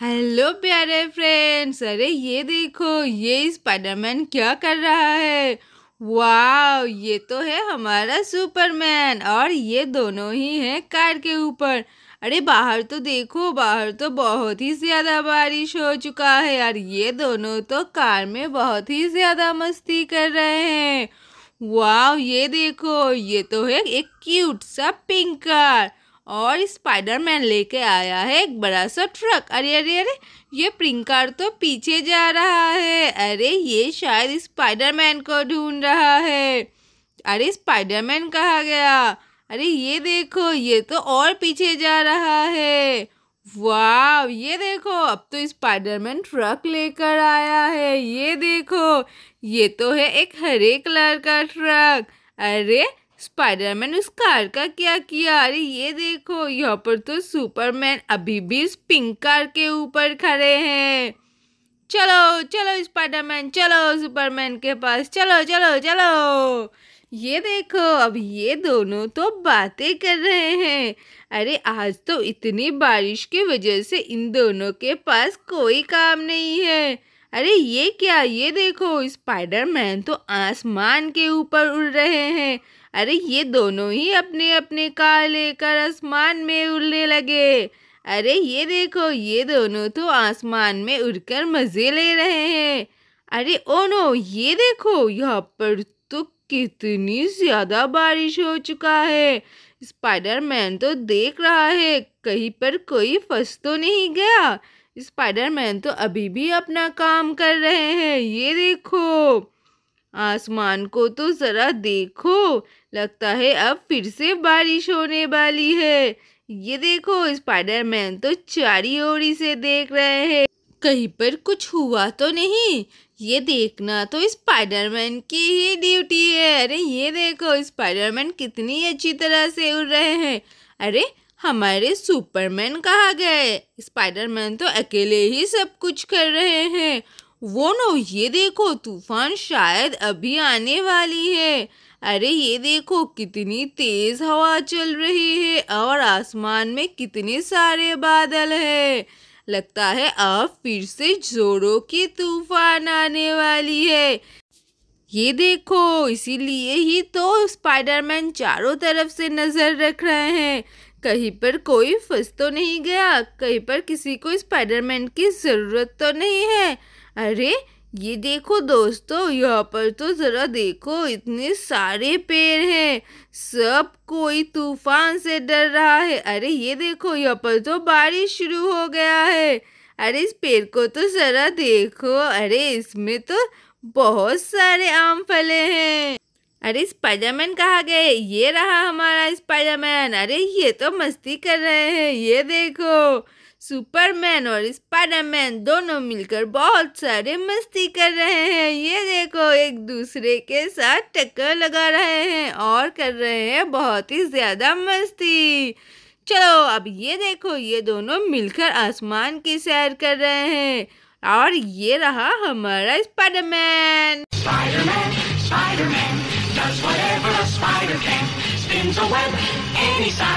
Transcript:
Hello प्यारे friends अरे ये देखो ये स्पाइडरमैन क्या कर रहा है वाह ये तो है हमारा सुपरमैन और ये दोनों ही हैं कार के ऊपर अरे बाहर तो देखो बाहर तो बहुत ही ज़्यादा बारिश हो चुका है और ये दोनों तो कार में बहुत ही ज़्यादा मस्ती कर रहे हैं वाह ये देखो ये तो है एक क्यूट सा पिंक कार और स्पाइडरमैन लेके आया है एक बड़ा सा ट्रक अरे अरे अरे ये प्रिंकार तो पीछे जा रहा है अरे ये शायद स्पाइडरमैन को ढूंढ रहा है अरे स्पाइडरमैन कहा गया अरे ये देखो ये तो और पीछे जा रहा है वाह ये देखो अब तो स्पाइडरमैन ट्रक लेकर आया है ये देखो ये तो है एक हरे कलर का ट्रक अरे स्पाइडरमैन उस कार का क्या किया अरे ये देखो यहाँ पर तो सुपरमैन अभी भी उस पिंक कार के ऊपर खड़े हैं चलो चलो स्पाइडरमैन चलो सुपरमैन के पास चलो चलो चलो ये देखो अब ये दोनों तो बातें कर रहे हैं अरे आज तो इतनी बारिश की वजह से इन दोनों के पास कोई काम नहीं है अरे ये क्या ये देखो स्पाइडरमैन तो आसमान के ऊपर उड़ रहे हैं अरे ये दोनों ही अपने अपने कार लेकर आसमान में उड़ने लगे अरे ये देखो ये दोनों तो आसमान में उड़कर मज़े ले रहे हैं अरे ओ नो ये देखो यहाँ पर तो कितनी ज़्यादा बारिश हो चुका है स्पाइडरमैन तो देख रहा है कहीं पर कोई फंस तो नहीं गया स्पाइडरमैन तो अभी भी अपना काम कर रहे हैं ये देखो आसमान को तो ज़रा देखो लगता है अब फिर से बारिश होने वाली है ये देखो स्पाइडरमैन तो चारी ओर से देख रहे हैं कहीं पर कुछ हुआ तो नहीं ये देखना तो स्पाइडरमैन की ही ड्यूटी है अरे ये देखो स्पाइडरमैन कितनी अच्छी तरह से उड़ रहे हैं अरे हमारे सुपरमैन कहाँ गए स्पाइडरमैन तो अकेले ही सब कुछ कर रहे हैं वो नो ये देखो तूफान शायद अभी आने वाली है अरे ये देखो कितनी तेज हवा चल रही है और आसमान में कितने सारे बादल है लगता है अब फिर से जोरों की तूफान आने वाली है ये देखो इसीलिए ही तो स्पाइडरमैन चारों तरफ से नज़र रख रहे हैं कहीं पर कोई फंस तो नहीं गया कहीं पर किसी को स्पाइडरमैन की ज़रूरत तो नहीं है अरे ये देखो दोस्तों यहाँ पर तो ज़रा देखो इतने सारे पेड़ हैं सब कोई तूफान से डर रहा है अरे ये देखो यहाँ पर तो बारिश शुरू हो गया है अरे इस पेड़ को तो ज़रा देखो अरे इसमें तो बहुत सारे आम फले हैं अरे स्पाइडरमैन कहाँ गए ये रहा हमारा स्पाइडरमैन अरे ये तो मस्ती कर रहे हैं ये देखो सुपरमैन और स्पाइडरमैन दोनों मिलकर बहुत सारे मस्ती कर रहे हैं ये देखो एक दूसरे के साथ टक्कर लगा रहे हैं और कर रहे हैं बहुत ही ज़्यादा मस्ती चलो अब ये देखो ये दोनों मिलकर आसमान की सैर कर रहे हैं और ये रहा हमारा Spiderman Spiderman Spiderman does whatever a spider can, spins a web any size.